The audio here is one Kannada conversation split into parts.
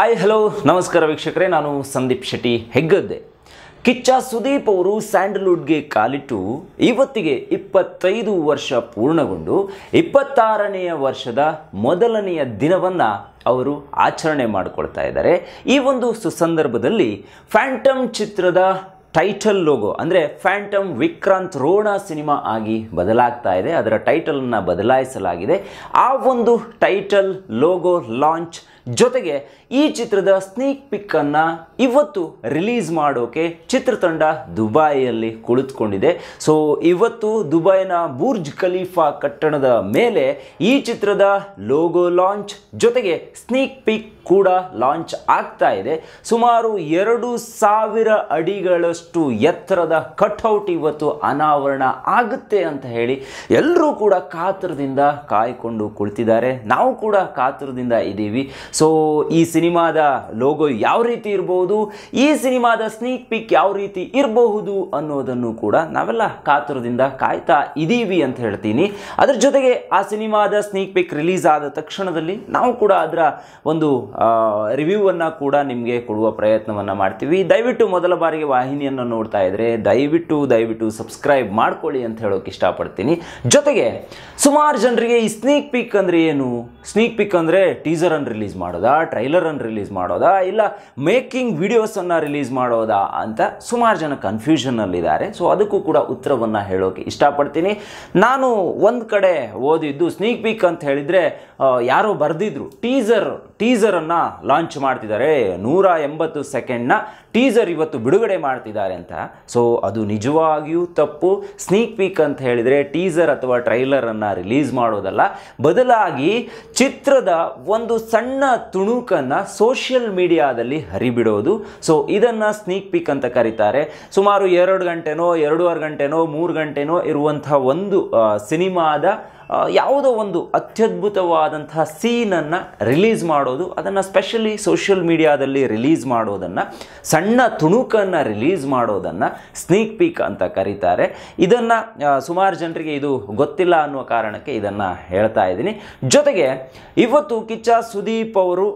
ಹಾಯ್ ಹಲೋ ನಮಸ್ಕಾರ ವೀಕ್ಷಕರೇ ನಾನು ಸಂದೀಪ್ ಶೆಟ್ಟಿ ಹೆಗ್ಗದ್ದೆ ಕಿಚ್ಚ ಸುದೀಪ್ ಅವರು ಸ್ಯಾಂಡಲ್ವುಡ್ಗೆ ಕಾಲಿಟ್ಟು ಇವತ್ತಿಗೆ ಇಪ್ಪತ್ತೈದು ವರ್ಷ ಪೂರ್ಣಗೊಂಡು ಇಪ್ಪತ್ತಾರನೆಯ ವರ್ಷದ ಮೊದಲನೆಯ ದಿನವನ್ನು ಅವರು ಆಚರಣೆ ಮಾಡಿಕೊಳ್ತಾ ಇದ್ದಾರೆ ಈ ಒಂದು ಸುಸಂದರ್ಭದಲ್ಲಿ ಫ್ಯಾಂಟಮ್ ಚಿತ್ರದ ಟೈಟಲ್ ಲೋಗೋ ಅಂದರೆ ಫ್ಯಾಂಟಮ್ ವಿಕ್ರಾಂತ್ ರೋಣ ಸಿನಿಮಾ ಆಗಿ ಬದಲಾಗ್ತಾ ಇದೆ ಅದರ ಟೈಟಲನ್ನು ಬದಲಾಯಿಸಲಾಗಿದೆ ಆ ಒಂದು ಟೈಟಲ್ ಲೋಗೋ ಲಾಂಚ್ ಜೊತೆಗೆ ಈ ಚಿತ್ರದ ಸ್ನೀಕ್ ಪಿಕ್ಕನ್ನು ಇವತ್ತು ರಿಲೀಸ್ ಮಾಡೋಕೆ ಚಿತ್ರತಂಡ ದುಬಾಯಿಯಲ್ಲಿ ಕುಳಿತುಕೊಂಡಿದೆ ಸೊ ಇವತ್ತು ದುಬೈನ ಬೂರ್ಜ್ ಖಲೀಫಾ ಕಟ್ಟಡದ ಮೇಲೆ ಈ ಚಿತ್ರದ ಲೋಗೋ ಲಾಂಚ್ ಜೊತೆಗೆ ಸ್ನೀಕ್ ಪಿಕ್ ಕೂಡ ಲಾಂಚ್ ಆಗ್ತಾ ಇದೆ ಸುಮಾರು ಎರಡು ಸಾವಿರ ಅಡಿಗಳಷ್ಟು ಎತ್ತರದ ಕಟ್ಔಟ್ ಇವತ್ತು ಅನಾವರಣ ಆಗುತ್ತೆ ಅಂತ ಹೇಳಿ ಎಲ್ಲರೂ ಕೂಡ ಕಾತರದಿಂದ ಕಾಯ್ಕೊಂಡು ಕುಳಿತಿದ್ದಾರೆ ನಾವು ಕೂಡ ಕಾತರದಿಂದ ಇದ್ದೀವಿ ಸೊ ಈ ಸಿನಿಮಾದ ಲೋಗೋ ಯಾವ ರೀತಿ ಇರಬಹುದು ಈ ಸಿನಿಮಾದ ಸ್ನೀಕ್ ಪಿಕ್ ಯಾವ ರೀತಿ ಇರಬಹುದು ಅನ್ನೋದನ್ನು ಕೂಡ ನಾವೆಲ್ಲ ಕಾತುರದಿಂದ ಕಾಯ್ತಾ ಇದ್ದೀವಿ ಅಂತ ಹೇಳ್ತೀನಿ ಅದರ ಜೊತೆಗೆ ಆ ಸಿನಿಮಾದ ಸ್ನೀಕ್ ಪಿಕ್ ರಿಲೀಸ್ ಆದ ತಕ್ಷಣದಲ್ಲಿ ನಾವು ಕೂಡ ಅದರ ಒಂದು ರಿವ್ಯೂವನ್ನು ಕೂಡ ನಿಮಗೆ ಕೊಡುವ ಪ್ರಯತ್ನವನ್ನು ಮಾಡ್ತೀವಿ ದಯವಿಟ್ಟು ಮೊದಲ ಬಾರಿಗೆ ವಾಹಿನಿಯನ್ನು ನೋಡ್ತಾ ಇದ್ದರೆ ದಯವಿಟ್ಟು ದಯವಿಟ್ಟು ಸಬ್ಸ್ಕ್ರೈಬ್ ಮಾಡ್ಕೊಳ್ಳಿ ಅಂತ ಹೇಳೋಕೆ ಇಷ್ಟಪಡ್ತೀನಿ ಜೊತೆಗೆ ಸುಮಾರು ಜನರಿಗೆ ಈ ಸ್ನೀಕ್ ಪಿಕ್ ಅಂದರೆ ಏನು ಸ್ನೀಕ್ ಪಿಕ್ ಅಂದರೆ ಟೀಸರನ್ನು ರಿಲೀಸ್ ಮಾಡೋದಾ ಟ್ರೈಲರನ್ನು ರಿಲೀಸ್ ಮಾಡೋದಾ ಇಲ್ಲ ಮೇಕಿಂಗ್ ವಿಡಿಯೋಸನ್ನು ರಿಲೀಸ್ ಮಾಡೋದಾ ಅಂತ ಸುಮಾರು ಜನ ಕನ್ಫ್ಯೂಷನಲ್ಲಿದ್ದಾರೆ ಸೊ ಅದಕ್ಕೂ ಕೂಡ ಉತ್ತರವನ್ನು ಹೇಳೋಕೆ ಇಷ್ಟಪಡ್ತೀನಿ ನಾನು ಒಂದು ಕಡೆ ಓದಿದ್ದು ಸ್ನೀಕ್ ಪೀಕ್ ಅಂತ ಹೇಳಿದರೆ ಯಾರೋ ಬರೆದಿದ್ರು ಟೀಸರ್ ಟೀಸರನ್ನು ಲಾಂಚ್ ಮಾಡ್ತಿದ್ದಾರೆ ನೂರ ಎಂಬತ್ತು ಸೆಕೆಂಡ್ನ ಟೀಸರ್ ಇವತ್ತು ಬಿಡುಗಡೆ ಮಾಡ್ತಿದ್ದಾರೆ ಅಂತ ಸೊ ಅದು ನಿಜವಾಗಿಯೂ ತಪ್ಪು ಸ್ನೀಕ್ ಪೀಕ್ ಅಂತ ಹೇಳಿದರೆ ಟೀಸರ್ ಅಥವಾ ಟ್ರೈಲರನ್ನು ರಿಲೀಸ್ ಮಾಡೋದಲ್ಲ ಬದಲಾಗಿ ಚಿತ್ರದ ಒಂದು ಸಣ್ಣ ತುಣುಕನ್ನು ಸೋಷಿಯಲ್ ಮೀಡಿಯಾದಲ್ಲಿ ಹರಿಬಿಡೋದು ಸೊ ಇದನ್ನು ಸ್ನೀಕ್ ಪೀಕ್ ಅಂತ ಕರೀತಾರೆ ಸುಮಾರು ಎರಡು ಗಂಟೆನೋ ಎರಡೂವರೆ ಗಂಟೆನೋ ಮೂರು ಗಂಟೆನೋ ಇರುವಂಥ ಒಂದು ಸಿನಿಮಾದ ಯಾವುದೋ ಒಂದು ಅತ್ಯದ್ಭುತವಾದಂತಹ ಸೀನನ್ನು ರಿಲೀಸ್ ಮಾಡೋದು ಅದನ್ನು ಸ್ಪೆಷಲಿ ಸೋಷಿಯಲ್ ಮೀಡಿಯಾದಲ್ಲಿ ರಿಲೀಸ್ ಮಾಡೋದನ್ನು ಸಣ್ಣ ತುಣುಕನ್ನು ರಿಲೀಸ್ ಮಾಡೋದನ್ನು ಸ್ನೀಕ್ ಪೀಕ್ ಅಂತ ಕರೀತಾರೆ ಇದನ್ನು ಸುಮಾರು ಜನರಿಗೆ ಇದು ಗೊತ್ತಿಲ್ಲ ಅನ್ನುವ ಕಾರಣಕ್ಕೆ ಇದನ್ನು ಹೇಳ್ತಾ ಇದ್ದೀನಿ ಜೊತೆಗೆ ಇವತ್ತು ಕಿಚ್ಚ ಸುದೀಪ್ ಅವರು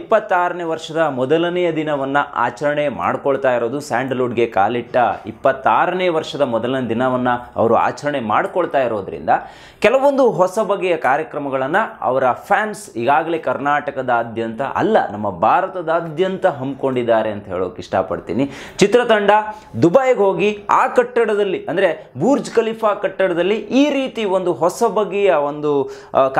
ಇಪ್ಪತ್ತಾರನೇ ವರ್ಷದ ಮೊದಲನೆಯ ದಿನವನ್ನು ಆಚರಣೆ ಮಾಡ್ಕೊಳ್ತಾ ಇರೋದು ಸ್ಯಾಂಡಲ್ವುಡ್ಗೆ ಕಾಲಿಟ್ಟ ಇಪ್ಪತ್ತಾರನೇ ವರ್ಷದ ಮೊದಲನೇ ದಿನವನ್ನು ಅವರು ಆಚರಣೆ ಮಾಡ್ಕೊಳ್ತಾ ಇರೋದ್ರಿಂದ ಕೆಲವೊಂದು ಒಂದು ಹೊಸ ಬಗೆಯ ಕಾರ್ಯಕ್ರಮಗಳನ್ನು ಅವರ ಫ್ಯಾನ್ಸ್ ಈಗಾಗಲೇ ಕರ್ನಾಟಕದಾದ್ಯಂತ ಅಲ್ಲ ನಮ್ಮ ಭಾರತದಾದ್ಯಂತ ಹಮ್ಮಿಕೊಂಡಿದ್ದಾರೆ ಅಂತ ಹೇಳೋಕೆ ಇಷ್ಟಪಡ್ತೀನಿ ಚಿತ್ರತಂಡ ದುಬೈಗೆ ಹೋಗಿ ಆ ಕಟ್ಟಡದಲ್ಲಿ ಅಂದರೆ ಬೂರ್ಜ್ ಖಲೀಫಾ ಕಟ್ಟಡದಲ್ಲಿ ಈ ರೀತಿ ಒಂದು ಹೊಸ ಬಗೆಯ ಒಂದು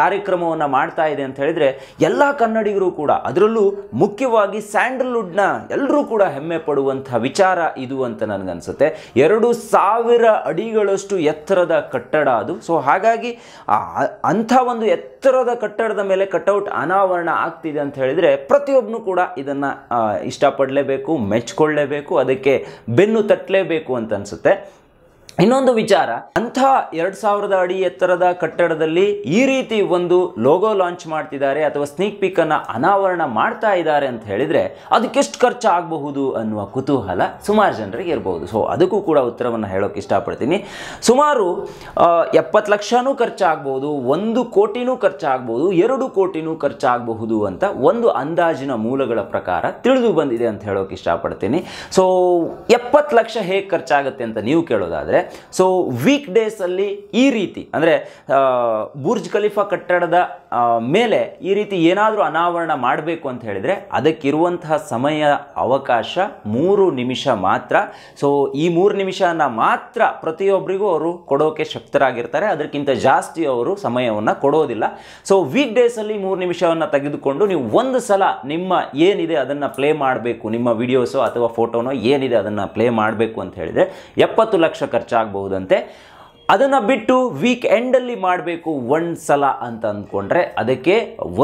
ಕಾರ್ಯಕ್ರಮವನ್ನು ಮಾಡ್ತಾ ಇದೆ ಅಂತ ಹೇಳಿದರೆ ಎಲ್ಲ ಕನ್ನಡಿಗರು ಕೂಡ ಅದರಲ್ಲೂ ಮುಖ್ಯವಾಗಿ ಸ್ಯಾಂಡಲ್ವುಡ್ನ ಎಲ್ಲರೂ ಕೂಡ ಹೆಮ್ಮೆ ಪಡುವಂಥ ವಿಚಾರ ಇದು ಅಂತ ನನಗನ್ಸುತ್ತೆ ಎರಡು ಸಾವಿರ ಅಡಿಗಳಷ್ಟು ಎತ್ತರದ ಕಟ್ಟಡ ಅದು ಸೊ ಹಾಗಾಗಿ ಅಂಥ ಒಂದು ಎತ್ತರದ ಕಟ್ಟಡದ ಮೇಲೆ ಕಟೌಟ್ ಅನಾವರಣ ಆಗ್ತಿದೆ ಅಂತ ಹೇಳಿದರೆ ಪ್ರತಿಯೊಬ್ಬನೂ ಕೂಡ ಇದನ್ನು ಇಷ್ಟಪಡಲೇಬೇಕು ಮೆಚ್ಕೊಳ್ಳಲೇಬೇಕು ಅದಕ್ಕೆ ಬೆನ್ನು ತಟ್ಟಲೇಬೇಕು ಅಂತ ಅನಿಸುತ್ತೆ ಇನ್ನೊಂದು ವಿಚಾರ ಅಂಥ ಎರಡು ಸಾವಿರದ ಅಡಿ ಎತ್ತರದ ಕಟ್ಟಡದಲ್ಲಿ ಈ ರೀತಿ ಒಂದು ಲೋಗೋ ಲಾಂಚ್ ಮಾಡ್ತಿದ್ದಾರೆ ಅಥವಾ ಸ್ನೀಕ್ ಅನ್ನು ಅನಾವರಣ ಮಾಡ್ತಾ ಇದ್ದಾರೆ ಅಂತ ಹೇಳಿದರೆ ಅದಕ್ಕೆಷ್ಟು ಖರ್ಚು ಆಗಬಹುದು ಅನ್ನುವ ಕುತೂಹಲ ಸುಮಾರು ಜನರಿಗೆ ಇರಬಹುದು ಸೊ ಅದಕ್ಕೂ ಕೂಡ ಉತ್ತರವನ್ನು ಹೇಳೋಕೆ ಇಷ್ಟಪಡ್ತೀನಿ ಸುಮಾರು ಎಪ್ಪತ್ತು ಲಕ್ಷನೂ ಖರ್ಚಾಗಬಹುದು ಒಂದು ಕೋಟಿನೂ ಖರ್ಚಾಗಬಹುದು ಎರಡು ಕೋಟಿನೂ ಖರ್ಚಾಗಬಹುದು ಅಂತ ಒಂದು ಅಂದಾಜಿನ ಮೂಲಗಳ ಪ್ರಕಾರ ತಿಳಿದು ಬಂದಿದೆ ಅಂತ ಹೇಳೋಕೆ ಇಷ್ಟಪಡ್ತೀನಿ ಸೊ ಎಪ್ಪತ್ತು ಲಕ್ಷ ಹೇಗೆ ಖರ್ಚಾಗುತ್ತೆ ಅಂತ ನೀವು ಕೇಳೋದಾದರೆ ಸೊ ವೀಕ್ ಡೇಸಲ್ಲಿ ಈ ರೀತಿ ಅಂದರೆ ಬುರ್ಜ್ ಖಲೀಫಾ ಕಟ್ಟಡದ ಮೇಲೆ ಈ ರೀತಿ ಏನಾದರೂ ಅನಾವರಣ ಮಾಡಬೇಕು ಅಂತ ಹೇಳಿದರೆ ಅದಕ್ಕಿರುವಂತಹ ಸಮಯ ಅವಕಾಶ ಮೂರು ನಿಮಿಷ ಮಾತ್ರ ಸೊ ಈ ಮೂರು ನಿಮಿಷನ ಮಾತ್ರ ಪ್ರತಿಯೊಬ್ಬರಿಗೂ ಅವರು ಕೊಡೋಕೆ ಶಕ್ತರಾಗಿರ್ತಾರೆ ಅದಕ್ಕಿಂತ ಜಾಸ್ತಿ ಅವರು ಸಮಯವನ್ನು ಕೊಡೋದಿಲ್ಲ ಸೊ ವೀಕ್ ಡೇಸಲ್ಲಿ ಮೂರು ನಿಮಿಷವನ್ನು ತೆಗೆದುಕೊಂಡು ನೀವು ಒಂದು ಸಲ ನಿಮ್ಮ ಏನಿದೆ ಅದನ್ನು ಪ್ಲೇ ಮಾಡಬೇಕು ನಿಮ್ಮ ವಿಡಿಯೋಸೋ ಅಥವಾ ಫೋಟೋನೋ ಏನಿದೆ ಅದನ್ನು ಪ್ಲೇ ಮಾಡಬೇಕು ಅಂತ ಹೇಳಿದರೆ ಎಪ್ಪತ್ತು ಲಕ್ಷ ಖರ್ಚು ಹೆಚ್ಚಾಗಬಹುದಂತೆ ಅದನ್ನು ಬಿಟ್ಟು ವೀಕ್ ಎಂಡಲ್ಲಿ ಮಾಡಬೇಕು ಒಂದು ಸಲ ಅಂತ ಅಂದ್ಕೊಂಡ್ರೆ ಅದಕ್ಕೆ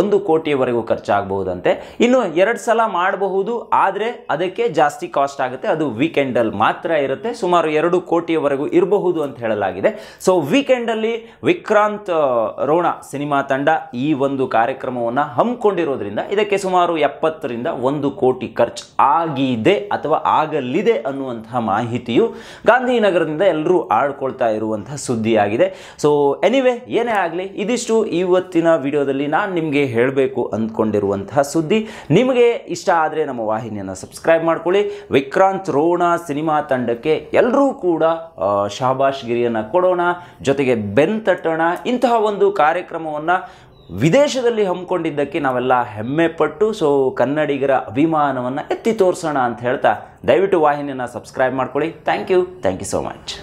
ಒಂದು ಕೋಟಿಯವರೆಗೂ ಖರ್ಚಾಗಬಹುದಂತೆ ಇನ್ನು ಎರಡು ಸಲ ಮಾಡಬಹುದು ಆದರೆ ಅದಕ್ಕೆ ಜಾಸ್ತಿ ಕಾಸ್ಟ್ ಆಗುತ್ತೆ ಅದು ವೀಕೆಂಡಲ್ಲಿ ಮಾತ್ರ ಇರುತ್ತೆ ಸುಮಾರು ಎರಡು ಕೋಟಿಯವರೆಗೂ ಇರಬಹುದು ಅಂತ ಹೇಳಲಾಗಿದೆ ಸೊ ವೀಕೆಂಡಲ್ಲಿ ವಿಕ್ರಾಂತ್ ರೋಣ ಸಿನಿಮಾ ತಂಡ ಈ ಒಂದು ಕಾರ್ಯಕ್ರಮವನ್ನು ಹಮ್ಮಿಕೊಂಡಿರೋದ್ರಿಂದ ಇದಕ್ಕೆ ಸುಮಾರು ಎಪ್ಪತ್ತರಿಂದ ಒಂದು ಕೋಟಿ ಖರ್ಚು ಆಗಿದೆ ಅಥವಾ ಆಗಲಿದೆ ಅನ್ನುವಂತಹ ಮಾಹಿತಿಯು ಗಾಂಧಿನಗರದಿಂದ ಎಲ್ಲರೂ ಆಡ್ಕೊಳ್ತಾ ಇರುವಂತಹ ಸುದ್ದಿಯಾಗಿದೆ ಸೊ ಎನಿವೆ ಏನೇ ಆಗಲಿ ಇದಿಷ್ಟು ಇವತ್ತಿನ ವಿಡಿಯೋದಲ್ಲಿ ನಾನು ನಿಮಗೆ ಹೇಳಬೇಕು ಅಂದ್ಕೊಂಡಿರುವಂತಹ ಸುದ್ದಿ ನಿಮಗೆ ಇಷ್ಟ ಆದರೆ ನಮ್ಮ ವಾಹಿನಿಯನ್ನು ಸಬ್ಸ್ಕ್ರೈಬ್ ಮಾಡ್ಕೊಳ್ಳಿ ವಿಕ್ರಾಂತ್ ರೋಣ ಸಿನಿಮಾ ತಂಡಕ್ಕೆ ಎಲ್ಲರೂ ಕೂಡ ಶಾಬಾಷ್ಗಿರಿಯನ್ನು ಕೊಡೋಣ ಜೊತೆಗೆ ಬೆನ್ ತಟ್ಟೋಣ ಇಂತಹ ಒಂದು ಕಾರ್ಯಕ್ರಮವನ್ನು ವಿದೇಶದಲ್ಲಿ ಹಮ್ಮಿಕೊಂಡಿದ್ದಕ್ಕೆ ನಾವೆಲ್ಲ ಹೆಮ್ಮೆ ಪಟ್ಟು ಸೊ ಕನ್ನಡಿಗರ ಅಭಿಮಾನವನ್ನು ಎತ್ತಿ ತೋರಿಸೋಣ ಅಂತ ಹೇಳ್ತಾ ದಯವಿಟ್ಟು ವಾಹಿನಿಯನ್ನು ಸಬ್ಸ್ಕ್ರೈಬ್ ಮಾಡ್ಕೊಳ್ಳಿ thank you thank you so much